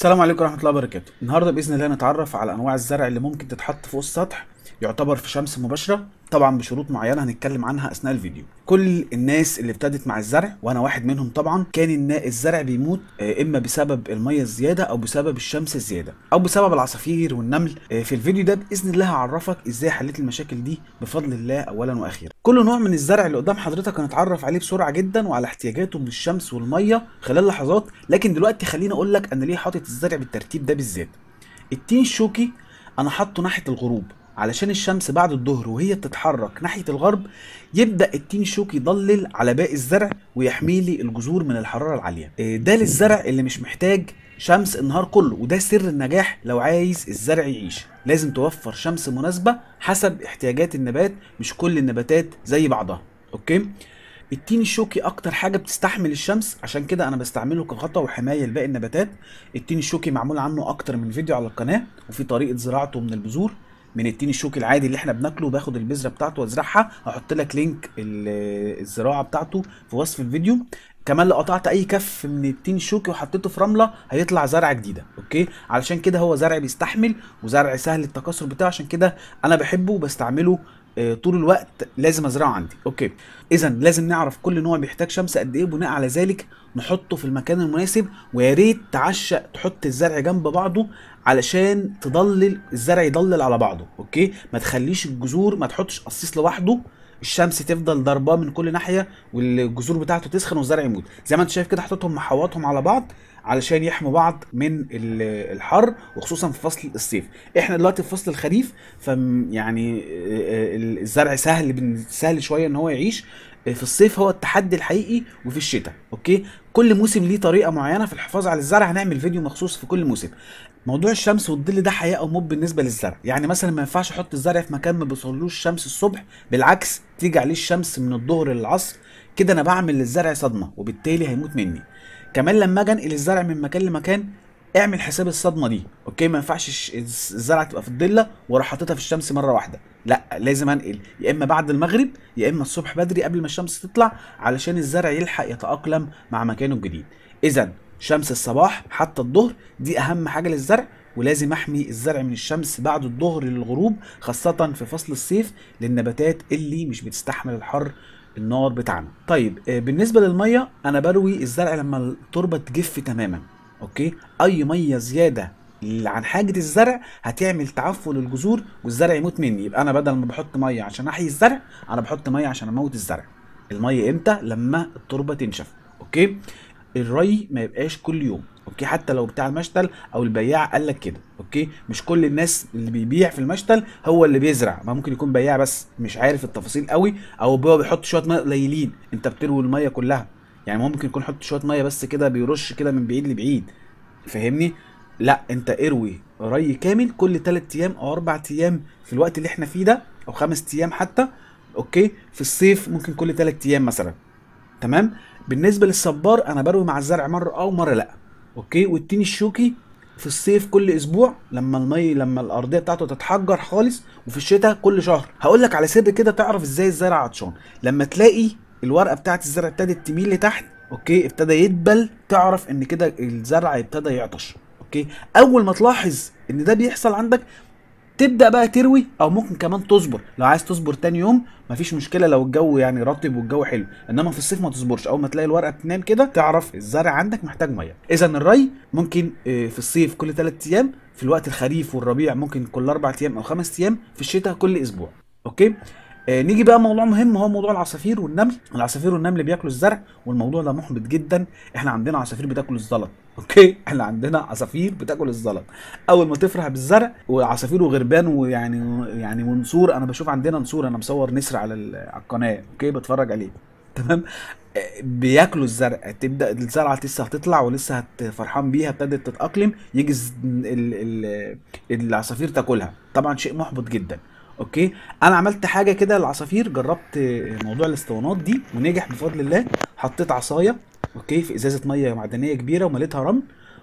السلام عليكم ورحمه الله وبركاته النهارده باذن الله هنتعرف على انواع الزرع اللي ممكن تتحط فوق السطح يعتبر في شمس مباشره طبعا بشروط معينه هنتكلم عنها اثناء الفيديو كل الناس اللي ابتدت مع الزرع وانا واحد منهم طبعا كان الزرع بيموت آه، اما بسبب الميه الزياده او بسبب الشمس الزياده او بسبب العصافير والنمل آه، في الفيديو ده باذن الله هعرفك ازاي حليت المشاكل دي بفضل الله اولا واخيرا كل نوع من الزرع اللي قدام حضرتك هنتعرف عليه بسرعه جدا وعلى احتياجاته من الشمس والميه خلال لحظات لكن دلوقتي خليني اقول لك انا ليه حاطط الزرع بالترتيب ده بالذات التين الشوكي انا حاطه ناحيه الغروب علشان الشمس بعد الظهر وهي بتتحرك ناحية الغرب يبدأ التين شوك يضلل على باقي الزرع ويحمي لي الجذور من الحرارة العالية آه، ده للزرع اللي مش محتاج شمس النهار كله وده سر النجاح لو عايز الزرع يعيش لازم توفر شمس مناسبة حسب احتياجات النبات مش كل النباتات زي بعضها اوكي التين الشوكي اكتر حاجه بتستحمل الشمس عشان كده انا بستعمله كغطاء وحمايه لباقي النباتات التين الشوكي معمول عنه اكتر من فيديو على القناه وفي طريقه زراعته من البذور من التين الشوكي العادي اللي احنا بناكله باخد البذره بتاعته وازرعها هحط لك لينك الزراعه بتاعته في وصف الفيديو كمان لو قطعت اي كف من التين الشوكي وحطيته في رمله هيطلع زرعه جديده اوكي علشان كده هو زرع بيستحمل وزرع سهل التكاثر بتاعه عشان كده انا بحبه وبستعمله آه، طول الوقت لازم ازرعه عندي اوكي اذا لازم نعرف كل نوع بيحتاج شمس قد ايه بناء على ذلك نحطه في المكان المناسب ويا ريت تعشق تحط الزرع جنب بعضه علشان تضلل الزرع يضلل على بعضه اوكي ما تخليش الجذور ما تحطش قصيص لوحده الشمس تفضل ضرباه من كل ناحيه والجذور بتاعته تسخن والزرع يموت زي ما انت شايف كده حطيتهم محوطهم على بعض علشان يحموا بعض من الحر وخصوصا في فصل الصيف احنا دلوقتي في فصل الخريف ف يعني آه، آه، الزرع سهل سهل شويه ان هو يعيش آه، في الصيف هو التحدي الحقيقي وفي الشتاء اوكي كل موسم ليه طريقه معينه في الحفاظ على الزرع هنعمل فيديو مخصوص في كل موسم موضوع الشمس والظل ده حياه او بالنسبه للزرع يعني مثلا ما ينفعش احط الزرع في مكان ما بيصلوش الشمس الصبح بالعكس تيجي عليه الشمس من الظهر للعصر كده انا بعمل للزرع صدمه وبالتالي هيموت مني كمان لما اجي انقل الزرع من مكان لمكان اعمل حساب الصدمه دي اوكي ما ينفعش الزرعه تبقى في الضله واروح حاططها في الشمس مره واحده لا لازم انقل يا اما بعد المغرب يا اما الصبح بدري قبل ما الشمس تطلع علشان الزرع يلحق يتاقلم مع مكانه الجديد اذا شمس الصباح حتى الظهر دي اهم حاجه للزرع ولازم احمي الزرع من الشمس بعد الظهر للغروب خاصه في فصل الصيف للنباتات اللي مش بتستحمل الحر النار بتاعنا طيب آه، بالنسبه للميه انا بروي الزرع لما التربه تجف تماما اوكي اي ميه زياده عن حاجه الزرع هتعمل تعفن الجذور والزرع يموت مني يبقى انا بدل ما بحط ميه عشان احيي الزرع انا بحط ميه عشان اموت الزرع الميه امتى لما التربه تنشف اوكي الري ما يبقاش كل يوم اوكي حتى لو بتاع المشتل او البياع قال لك كده اوكي مش كل الناس اللي بيبيع في المشتل هو اللي بيزرع ما ممكن يكون بياع بس مش عارف التفاصيل قوي او هو بيحط شويه ميه قليلين انت بتروي الميه كلها يعني ممكن يكون حط شويه ميه بس كده بيرش كده من بعيد لبعيد فاهمني لا انت اروي ري كامل كل 3 ايام او 4 ايام في الوقت اللي احنا فيه ده او 5 ايام حتى اوكي في الصيف ممكن كل 3 ايام مثلا تمام بالنسبه للصبار انا بروي مع الزرع مره اه ومره لا اوكي والتين الشوكي في الصيف كل اسبوع لما المي لما الارضيه بتاعته تتحجر خالص وفي الشتاء كل شهر هقول لك على سر كده تعرف ازاي الزرع عطشان لما تلاقي الورقه بتاعه الزرع ابتدت تميل لتحت اوكي ابتدى يدبل تعرف ان كده الزرع ابتدى يعطش اوكي اول ما تلاحظ ان ده بيحصل عندك تبدا بقى تروي او ممكن كمان تصبر لو عايز تصبر تاني يوم مفيش مشكله لو الجو يعني رطب والجو حلو انما في الصيف ما تصبرش اول ما تلاقي الورقه تنام كده تعرف الزرع عندك محتاج ميه اذا الري ممكن آه، في الصيف كل 3 ايام في الوقت الخريف والربيع ممكن كل اربع ايام او خمس ايام في الشتاء كل اسبوع اوكي آه، نيجي بقى موضوع مهم هو موضوع العصافير والنمل العصافير والنمل بياكلوا الزرع والموضوع ده محبط جدا احنا عندنا عصافير بتاكل الزلط اوكي احنا عندنا عصافير بتاكل الزلط اول ما تفرح بالزرع وعصافير وغربان ويعني يعني ونسور انا بشوف عندنا نسور انا مصور نسر على على القناه اوكي بتفرج عليه تمام آه، بياكلوا الزرع تبدا الزرعه لسه هتطلع ولسه فرحان بيها ابتدت تتاقلم يجي العصافير تاكلها طبعا شيء محبط جدا اوكي انا عملت حاجه كده للعصافير جربت موضوع الاسطوانات دي ونجح بفضل الله حطيت عصايه اوكي في ازازه ميه معدنيه كبيره ومليتها رمل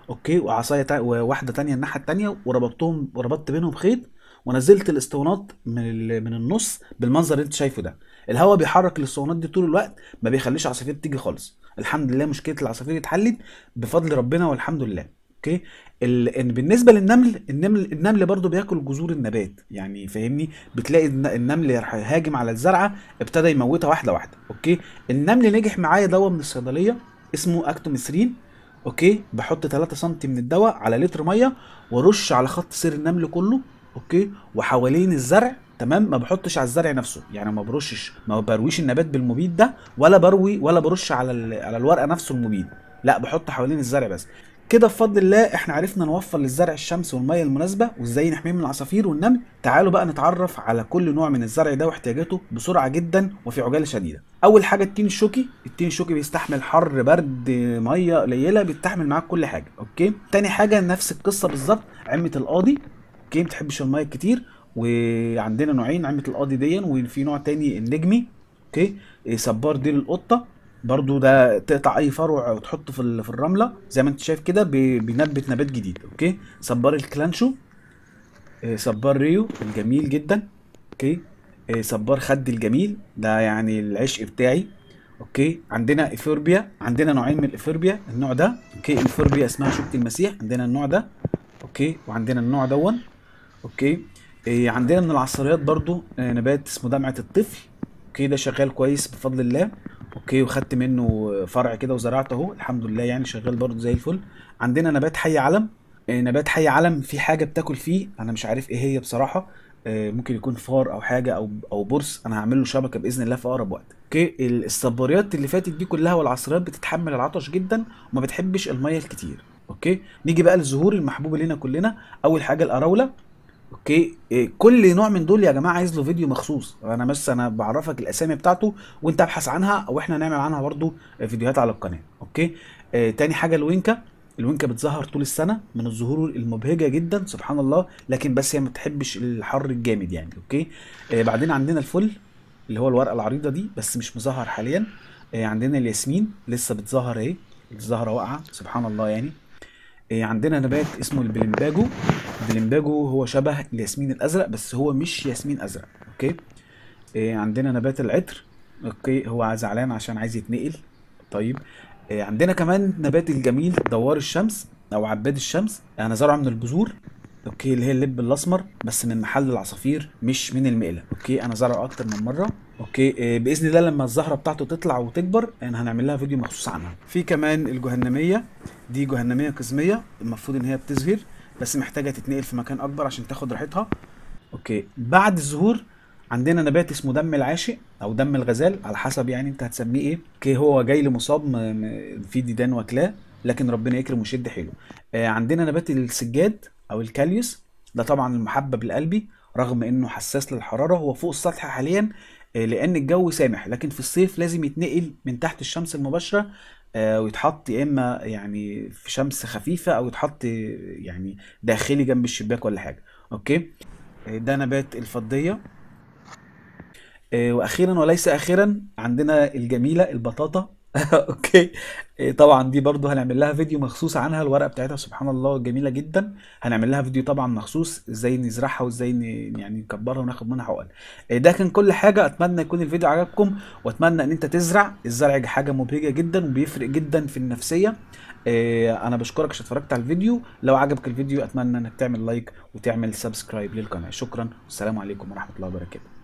اوكي وعصايه تا... وواحده تانية الناحيه التانية وربطتهم وربطت بينهم خيط ونزلت الاسطوانات من ال... من النص بالمنظر اللي انت شايفه ده الهواء بيحرك الاسطوانات دي طول الوقت ما بيخليش عصافير تيجي خالص الحمد لله مشكله العصافير اتحلت بفضل ربنا والحمد لله اوكي ال... بالنسبه للنمل النمل النمل برضو بياكل جذور النبات يعني فاهمني بتلاقي النمل هاجم على الزرعه ابتدى يموتها واحده واحده اوكي النمل نجح معايا دواء من الصيدليه اسمه اكتوميثرين اوكي بحط 3 سم من الدواء على لتر ميه وارش على خط سير النمل كله اوكي وحوالين الزرع تمام ما بحطش على الزرع نفسه يعني ما برشش ما برويش النبات بالمبيد ده ولا بروي ولا برش على على الورقه نفسه المبيد لا بحط حوالين الزرع بس كده بفضل الله احنا عرفنا نوفر للزرع الشمس والميه المناسبه وازاي نحميه من العصافير والنمل تعالوا بقى نتعرف على كل نوع من الزرع ده واحتياجاته بسرعه جدا وفي عجاله شديده اول حاجه التين الشوكي التين الشوكي بيستحمل حر برد ميه قليله بيستحمل معاك كل حاجه اوكي تاني حاجه نفس القصه بالظبط عمه القاضي اوكي ما بتحبش الميه كتير وعندنا نوعين عمه القاضي دي وفي نوع تاني النجمي اوكي سبار ديل القطه برضو ده تقطع اي فروع وتحطه في في الرمله زي ما انت شايف كده بينبت نبات جديد اوكي صبار الكلانشو آه، صبار ريو الجميل جدا اوكي آه، صبار خد الجميل ده يعني العشق بتاعي اوكي عندنا اثيوبيا عندنا نوعين من الاثيوبيا النوع ده اوكي اثيوبيا اسمها شوكة المسيح عندنا النوع ده اوكي وعندنا النوع دون اوكي إيه عندنا من العصريات برضو آه، نبات اسمه دمعة الطفل اوكي ده شغال كويس بفضل الله اوكي وخدت منه فرع كده وزرعته اهو الحمد لله يعني شغال برضه زي الفل عندنا نبات حي علم آه، نبات حي علم في حاجه بتاكل فيه انا مش عارف ايه هي بصراحه آه، ممكن يكون فار او حاجه او او برص انا هعمل له شبكه باذن الله في اقرب وقت اوكي الصباريات اللي فاتت دي كلها والعصريات بتتحمل العطش جدا وما بتحبش الميه الكتير اوكي نيجي بقى للزهور المحبوبه لينا كلنا اول حاجه الاراوله اوكي إيه كل نوع من دول يا جماعه عايز له فيديو مخصوص انا بس انا بعرفك الاسامي بتاعته وانت ابحث عنها او احنا نعمل عنها برضو فيديوهات على القناه اوكي إيه، تاني حاجه الوينكا الوينكا بتظهر طول السنه من الزهور المبهجه جدا سبحان الله لكن بس هي ما بتحبش الحر الجامد يعني اوكي إيه، بعدين عندنا الفل اللي هو الورقه العريضه دي بس مش مظهر حاليا إيه، عندنا الياسمين لسه بتظهر اهي الزهره واقعه سبحان الله يعني عندنا نبات اسمه البلمباجو بلمباجو هو شبه الياسمين الازرق بس هو مش ياسمين ازرق اوكي إيه عندنا نبات العطر اوكي هو زعلان عشان عايز يتنقل طيب إيه عندنا كمان نبات الجميل دوار الشمس او عباد الشمس انا زرعه من البذور اوكي اللي هي اللب الاسمر بس من محل العصافير مش من المقله اوكي انا زرعه اكتر من مره اوكي إيه باذن الله لما الزهره بتاعته تطلع وتكبر انا هنعمل لها فيديو مخصوص عنها في كمان الجهنميه دي جهنميه قزميه المفروض ان هي بتزهر بس محتاجه تتنقل في مكان اكبر عشان تاخد راحتها اوكي بعد الزهور عندنا نبات اسمه دم العاشق او دم الغزال على حسب يعني انت هتسميه ايه اوكي هو جاي لمصاب مصاب في ديدان واكلاه لكن ربنا يكرم ويشد حيله آه عندنا نبات السجاد او الكاليوس ده طبعا المحبب القلبي رغم انه حساس للحراره هو فوق السطح حاليا آه، لان الجو سامح لكن في الصيف لازم يتنقل من تحت الشمس المباشره آه، ويتحط يا اما يعني في شمس خفيفه او يتحط يعني داخلي جنب الشباك ولا حاجه اوكي آه، ده نبات الفضيه آه، واخيرا وليس اخيرا عندنا الجميله البطاطا اوكي إيه، طبعا دي برضو هنعمل لها فيديو مخصوص عنها الورقه بتاعتها سبحان الله جميله جدا هنعمل لها فيديو طبعا مخصوص ازاي نزرعها وازاي ن... يعني نكبرها وناخد منها حقن إيه، ده كان كل حاجه اتمنى يكون الفيديو عجبكم واتمنى ان انت تزرع الزرع حاجه مبهجه جدا وبيفرق جدا في النفسيه إيه، انا بشكرك عشان اتفرجت على الفيديو لو عجبك الفيديو اتمنى انك تعمل لايك وتعمل سبسكرايب للقناه شكرا والسلام عليكم ورحمه الله وبركاته